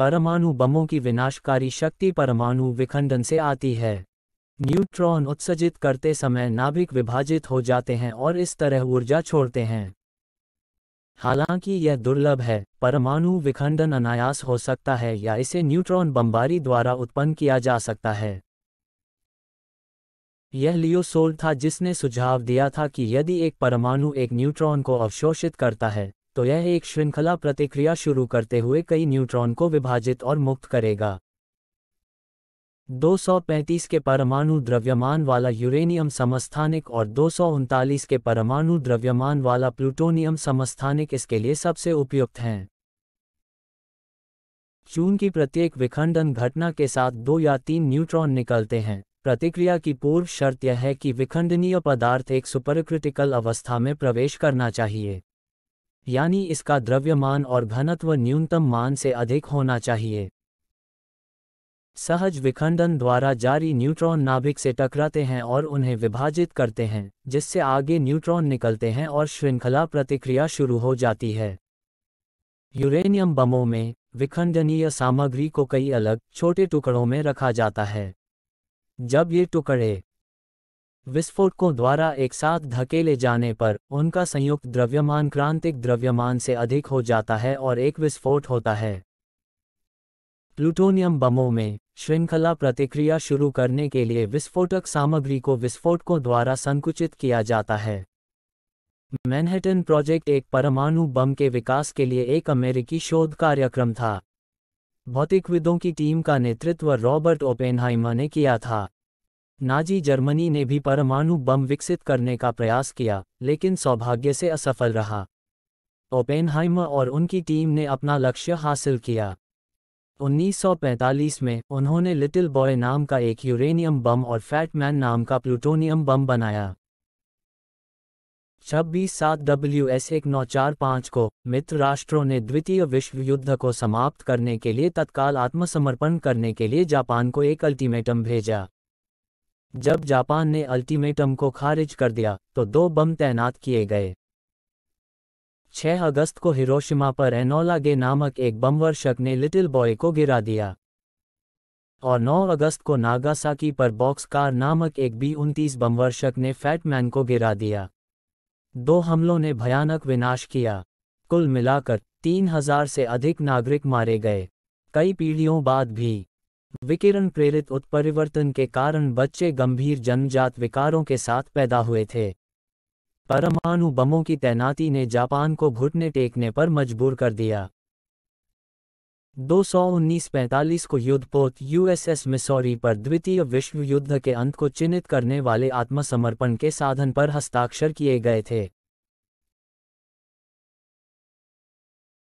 परमाणु बमों की विनाशकारी शक्ति परमाणु विखंडन से आती है न्यूट्रॉन उत्सर्जित करते समय नाभिक विभाजित हो जाते हैं और इस तरह ऊर्जा छोड़ते हैं हालांकि यह दुर्लभ है परमाणु विखंडन अनायास हो सकता है या इसे न्यूट्रॉन बमबारी द्वारा उत्पन्न किया जा सकता है यह लियोसोल था जिसने सुझाव दिया था कि यदि एक परमाणु एक न्यूट्रॉन को अवशोषित करता है तो यह एक श्रृंखला प्रतिक्रिया शुरू करते हुए कई न्यूट्रॉन को विभाजित और मुक्त करेगा 235 के परमाणु द्रव्यमान वाला यूरेनियम समस्थानिक और दो के परमाणु द्रव्यमान वाला प्लूटोनियम समस्थानिक इसके लिए सबसे उपयुक्त हैं चून की प्रत्येक विखंडन घटना के साथ दो या तीन न्यूट्रॉन निकलते हैं प्रतिक्रिया की पूर्व शर्त यह है कि विखंडनीय पदार्थ एक सुपरक्रिटिकल अवस्था में प्रवेश करना चाहिए यानी इसका द्रव्यमान और घनत्व न्यूनतम मान से अधिक होना चाहिए सहज विखंडन द्वारा जारी न्यूट्रॉन नाभिक से टकराते हैं और उन्हें विभाजित करते हैं जिससे आगे न्यूट्रॉन निकलते हैं और श्रृंखला प्रतिक्रिया शुरू हो जाती है यूरेनियम बमों में विखंडनीय सामग्री को कई अलग छोटे टुकड़ों में रखा जाता है जब ये टुकड़े विस्फोटकों द्वारा एक साथ धकेले जाने पर उनका संयुक्त द्रव्यमान क्रांतिक द्रव्यमान से अधिक हो जाता है और एक विस्फोट होता है प्लूटोनियम बमों में श्रृंखला प्रतिक्रिया शुरू करने के लिए विस्फोटक सामग्री को विस्फोटकों द्वारा संकुचित किया जाता है मैनहेटन प्रोजेक्ट एक परमाणु बम के विकास के लिए एक अमेरिकी शोध कार्यक्रम था भौतिकविदों की टीम का नेतृत्व रॉबर्ट ओपेनहाइमा ने किया था नाजी जर्मनी ने भी परमाणु बम विकसित करने का प्रयास किया लेकिन सौभाग्य से असफल रहा ओपेनहाइम और उनकी टीम ने अपना लक्ष्य हासिल किया 1945 में उन्होंने लिटिल बॉय नाम का एक यूरेनियम बम और फैटमैन नाम का प्लूटोनियम बम बनाया छब्बीस सात डब्ल्यू एस एक नौ चार पाँच को मित्र राष्ट्रों ने द्वितीय विश्व युद्ध को समाप्त करने के लिए तत्काल आत्मसमर्पण करने के लिए जापान को एक अल्टीमेटम भेजा जब जापान ने अल्टीमेटम को खारिज कर दिया तो दो बम तैनात किए गए 6 अगस्त को हिरोशिमा पर एनोला गे नामक एक बमवर्षक ने लिटिल बॉय को गिरा दिया और 9 अगस्त को नागासाकी पर बॉक्स कार नामक एक बी उनतीस बमवर्षक ने फैटमैन को गिरा दिया दो हमलों ने भयानक विनाश किया कुल मिलाकर 3000 से अधिक नागरिक मारे गए कई पीढ़ियों बाद भी विकिरण प्रेरित उत्परिवर्तन के कारण बच्चे गंभीर जन्मजात विकारों के साथ पैदा हुए थे परमाणु बमों की तैनाती ने जापान को घुटने टेकने पर मजबूर कर दिया दो को युद्धपोत यूएसएस मिसौरी पर द्वितीय विश्व युद्ध के अंत को चिन्हित करने वाले आत्मसमर्पण के साधन पर हस्ताक्षर किए गए थे